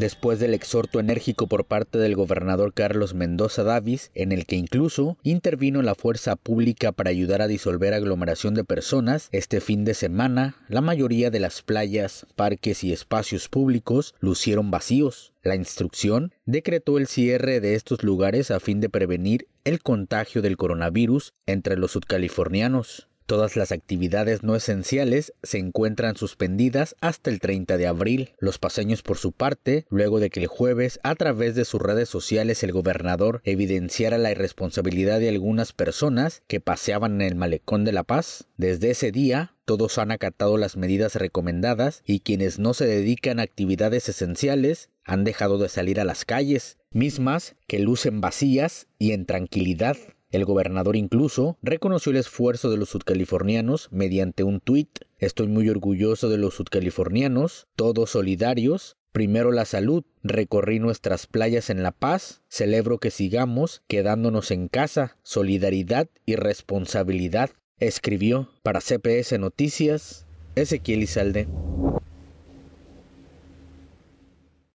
después del exhorto enérgico por parte del gobernador Carlos Mendoza Davis, en el que incluso intervino la fuerza pública para ayudar a disolver aglomeración de personas, este fin de semana la mayoría de las playas, parques y espacios públicos lucieron vacíos. La instrucción decretó el cierre de estos lugares a fin de prevenir el contagio del coronavirus entre los sudcalifornianos. Todas las actividades no esenciales se encuentran suspendidas hasta el 30 de abril. Los paseños, por su parte, luego de que el jueves, a través de sus redes sociales, el gobernador evidenciara la irresponsabilidad de algunas personas que paseaban en el malecón de La Paz, desde ese día todos han acatado las medidas recomendadas y quienes no se dedican a actividades esenciales han dejado de salir a las calles, mismas que lucen vacías y en tranquilidad. El gobernador incluso reconoció el esfuerzo de los sudcalifornianos mediante un tuit. Estoy muy orgulloso de los sudcalifornianos, todos solidarios. Primero la salud, recorrí nuestras playas en La Paz, celebro que sigamos quedándonos en casa, solidaridad y responsabilidad, escribió para CPS Noticias Ezequiel Izalde.